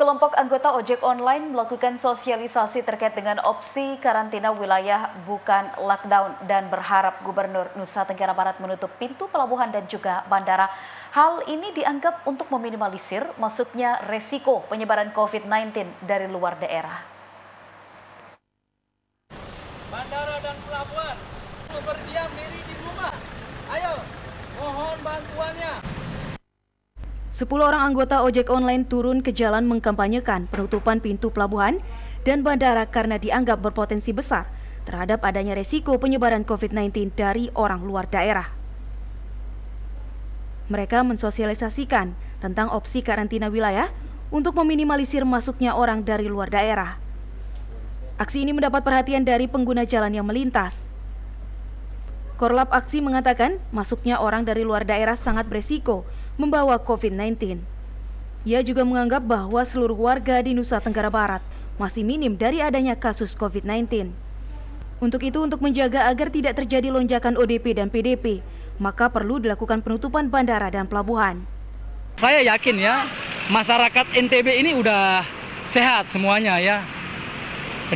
Sekelompok anggota ojek online melakukan sosialisasi terkait dengan opsi karantina wilayah bukan lockdown dan berharap Gubernur Nusa Tenggara Barat menutup pintu pelabuhan dan juga bandara. Hal ini dianggap untuk meminimalisir masuknya resiko penyebaran COVID-19 dari luar daerah. Bandara dan pelabuhan berdiam diri di rumah. Ayo, mohon bantuannya. Sepuluh orang anggota ojek online turun ke jalan mengkampanyekan penutupan pintu pelabuhan dan bandara karena dianggap berpotensi besar terhadap adanya resiko penyebaran COVID-19 dari orang luar daerah. Mereka mensosialisasikan tentang opsi karantina wilayah untuk meminimalisir masuknya orang dari luar daerah. Aksi ini mendapat perhatian dari pengguna jalan yang melintas. Korlap aksi mengatakan masuknya orang dari luar daerah sangat beresiko membawa COVID-19. Ia juga menganggap bahwa seluruh warga di Nusa Tenggara Barat masih minim dari adanya kasus COVID-19. Untuk itu, untuk menjaga agar tidak terjadi lonjakan ODP dan PDP, maka perlu dilakukan penutupan bandara dan pelabuhan. Saya yakin ya, masyarakat NTB ini udah sehat semuanya ya.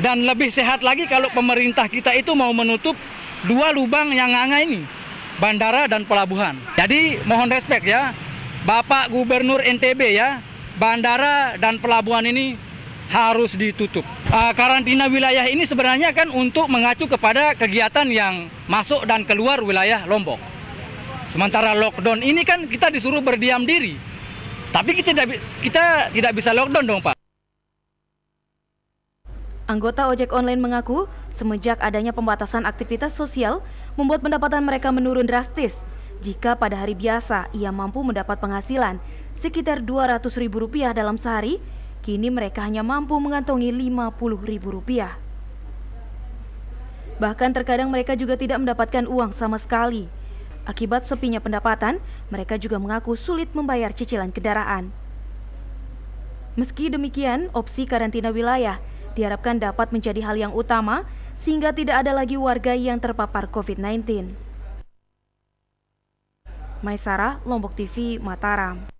Dan lebih sehat lagi kalau pemerintah kita itu mau menutup dua lubang yang nganga ini, bandara dan pelabuhan. Jadi mohon respek ya, Bapak Gubernur NTB ya, bandara dan pelabuhan ini harus ditutup. Uh, karantina wilayah ini sebenarnya kan untuk mengacu kepada kegiatan yang masuk dan keluar wilayah Lombok. Sementara lockdown ini kan kita disuruh berdiam diri. Tapi kita tidak kita tidak bisa lockdown dong, Pak. Anggota ojek online mengaku, semenjak adanya pembatasan aktivitas sosial, membuat pendapatan mereka menurun drastis jika pada hari biasa ia mampu mendapat penghasilan sekitar Rp200.000 dalam sehari, kini mereka hanya mampu mengantongi Rp50.000. Bahkan terkadang mereka juga tidak mendapatkan uang sama sekali. Akibat sepinya pendapatan, mereka juga mengaku sulit membayar cicilan kendaraan. Meski demikian, opsi karantina wilayah diharapkan dapat menjadi hal yang utama sehingga tidak ada lagi warga yang terpapar COVID-19. Maisara, Lombok TV, Mataram.